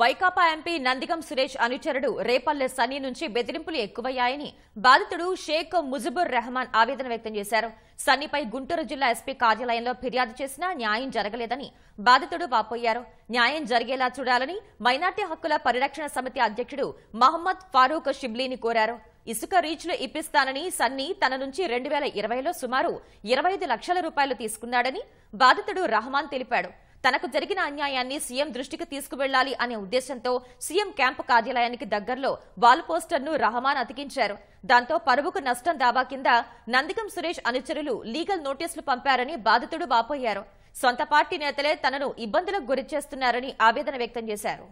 Vaikapa MP Nandigam Suresh అనుచరుడు రేపల్లె సన్నీ నుంచి బెదిరింపులు ఎక్కువయ్యాయని బాధితుడు షేక్ ముజిబుర్ రెహమాన్ ఆవేదన వ్యక్తం చేశారు సన్నీపై గుంటూరు జిల్లా ఎస్పీ కార్యాలయంలో ఫిర్యాదు చేసినా న్యాయం జరగలేదని బాధితుడు వాపోయారు న్యాయం జరిగేలా చూడాలని మైనార్టీ హక్కుల పరిరక్షణ సమితి అధ్యక్షుడు మహమ్మద్ ఫారూక్ షిబ్లీని కోరారు ఇసుక రీచ్లు ఇప్పిస్తానని సన్నీ తన నుంచి రెండు వేల ఇరవైలో సుమారు ఇరవై లక్షల రూపాయలు తీసుకున్నాడని బాధితుడు రహమాన్ తెలిపాడు తనకు జరిగిన అన్యాయాన్ని సీఎం దృష్టికి తీసుకువెళ్లాలి అనే ఉద్దేశంతో సీఎం క్యాంపు కార్యాలయానికి దగ్గరలో వాల్ పోస్టర్ను రహమాన్ అతికించారు దాంతో పరువుకు నష్టం దావా కింద నందికం సురేష్ అనుచరులు లీగల్ నోటీసులు పంపారని బాధితుడు వాపోయారు సొంత పార్టీ నేతలే తనను ఇబ్బందులకు గురిచేస్తున్నారని ఆవేదన వ్యక్తం చేశారు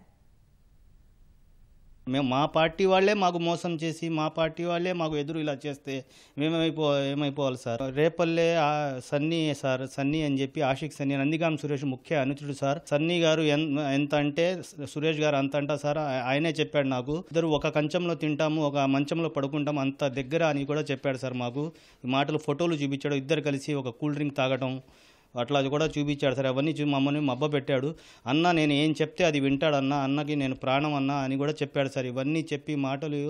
మేము మా పార్టీ వాళ్ళే మాకు మోసం చేసి మా పార్టీ వాళ్ళే మాకు ఎదురు ఇలా చేస్తే మేమేమైపో ఏమైపోవాలి సార్ రేపల్లే సన్నీ సార్ సన్నీ అని చెప్పి ఆశిక్ సన్నీ నందిగాం సురేష్ ముఖ్య అనుచుడు సార్ సన్నీ గారు ఎంత అంటే సురేష్ గారు అంత అంట సార్ ఆయనే చెప్పాడు నాకు ఇద్దరు ఒక కంచంలో తింటాము ఒక మంచంలో పడుకుంటాం అంత దగ్గర అని కూడా చెప్పాడు సార్ మాకు మాటలు ఫోటోలు చూపించాడు ఇద్దరు కలిసి ఒక కూల్ డ్రింక్ తాగటం అట్లా అది కూడా చూపించాడు సార్ అవన్నీ చూ మమ్మల్ని మబ్బ పెట్టాడు అన్న నేను ఏం చెప్తే అది వింటాడు అన్న అన్నకి నేను ప్రాణం అన్నా అని కూడా చెప్పాడు సార్ ఇవన్నీ చెప్పి మాటలు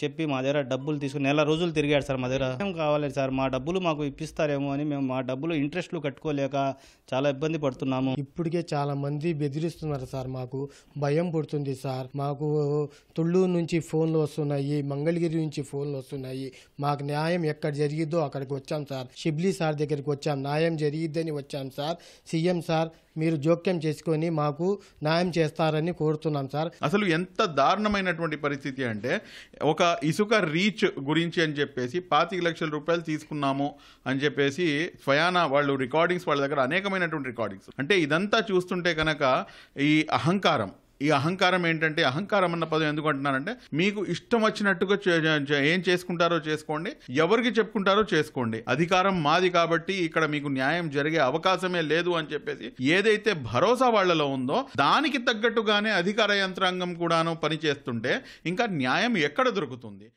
చెప్పి మా దగ్గర డబ్బులు తీసుకుని నెల రోజులు తిరిగాడు సార్ మా దగ్గర ఏం కావాలి సార్ మా డబ్బులు మాకు ఇప్పిస్తారేమో అని మేము మా డబ్బులు ఇంట్రెస్ట్లు కట్టుకోలేక చాలా ఇబ్బంది పడుతున్నాము ఇప్పటికే చాలా మంది బెదిరిస్తున్నారు సార్ మాకు భయం పుడుతుంది సార్ మాకు తుళ్ళూరు నుంచి ఫోన్లు వస్తున్నాయి మంగళగిరి నుంచి ఫోన్లు వస్తున్నాయి మాకు న్యాయం ఎక్కడ జరిగిద్దో అక్కడికి వచ్చాం సార్ షిబ్లీ సార్ దగ్గరికి వచ్చాం న్యాయం జరిగిద్దని వచ్చాం సార్ సీఎం సార్ మీరు జోక్యం చేసుకొని మాకు న్యాయం చేస్తారని కోరుతున్నాం సార్ అసలు ఎంత దారుణమైనటువంటి పరిస్థితి అంటే ఒక ఇసుక రీచ్ గురించి అని చెప్పేసి పాతిక లక్షల రూపాయలు తీసుకున్నాము అని చెప్పేసి స్వయాన వాళ్ళు రికార్డింగ్స్ వాళ్ళ దగ్గర అనేకమైనటువంటి రికార్డింగ్స్ అంటే ఇదంతా చూస్తుంటే కనుక ఈ అహంకారం ఈ అహంకారం ఏంటంటే అహంకారం అన్న పదం ఎందుకు అంటున్నారంటే మీకు ఇష్టం వచ్చినట్టుగా ఏం చేసుకుంటారో చేసుకోండి ఎవరికి చెప్పుకుంటారో చేసుకోండి అధికారం మాది కాబట్టి ఇక్కడ మీకు న్యాయం జరిగే అవకాశమే లేదు అని చెప్పేసి ఏదైతే భరోసా వాళ్లలో ఉందో దానికి తగ్గట్టుగానే అధికార యంత్రాంగం కూడాను పనిచేస్తుంటే ఇంకా న్యాయం ఎక్కడ దొరుకుతుంది